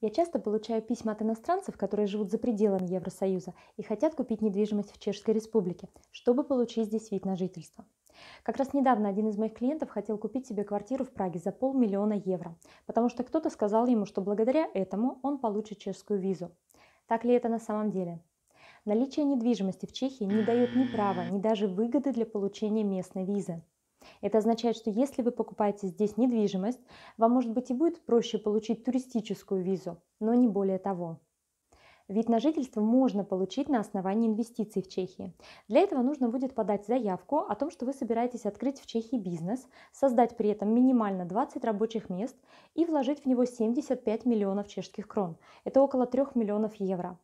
Я часто получаю письма от иностранцев, которые живут за пределами Евросоюза и хотят купить недвижимость в Чешской Республике, чтобы получить здесь вид на жительство. Как раз недавно один из моих клиентов хотел купить себе квартиру в Праге за полмиллиона евро, потому что кто-то сказал ему, что благодаря этому он получит чешскую визу. Так ли это на самом деле? Наличие недвижимости в Чехии не дает ни права, ни даже выгоды для получения местной визы. Это означает, что если вы покупаете здесь недвижимость, вам, может быть, и будет проще получить туристическую визу, но не более того. Вид на жительство можно получить на основании инвестиций в Чехии. Для этого нужно будет подать заявку о том, что вы собираетесь открыть в Чехии бизнес, создать при этом минимально 20 рабочих мест и вложить в него 75 миллионов чешских крон. Это около 3 миллионов евро.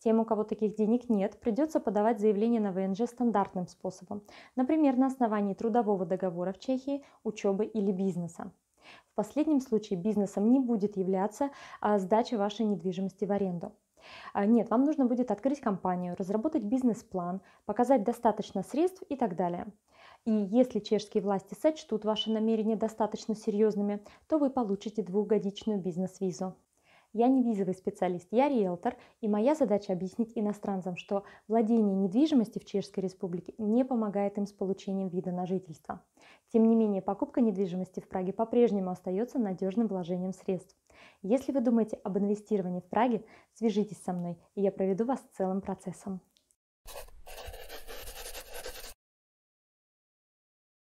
Тем, у кого таких денег нет, придется подавать заявление на ВНЖ стандартным способом, например, на основании трудового договора в Чехии, учебы или бизнеса. В последнем случае бизнесом не будет являться а сдача вашей недвижимости в аренду. А, нет, вам нужно будет открыть компанию, разработать бизнес-план, показать достаточно средств и так далее. И если чешские власти сочтут ваши намерения достаточно серьезными, то вы получите двухгодичную бизнес-визу. Я не визовый специалист, я риэлтор, и моя задача объяснить иностранцам, что владение недвижимости в Чешской Республике не помогает им с получением вида на жительство. Тем не менее, покупка недвижимости в Праге по-прежнему остается надежным вложением средств. Если вы думаете об инвестировании в Праге, свяжитесь со мной, и я проведу вас целым процессом.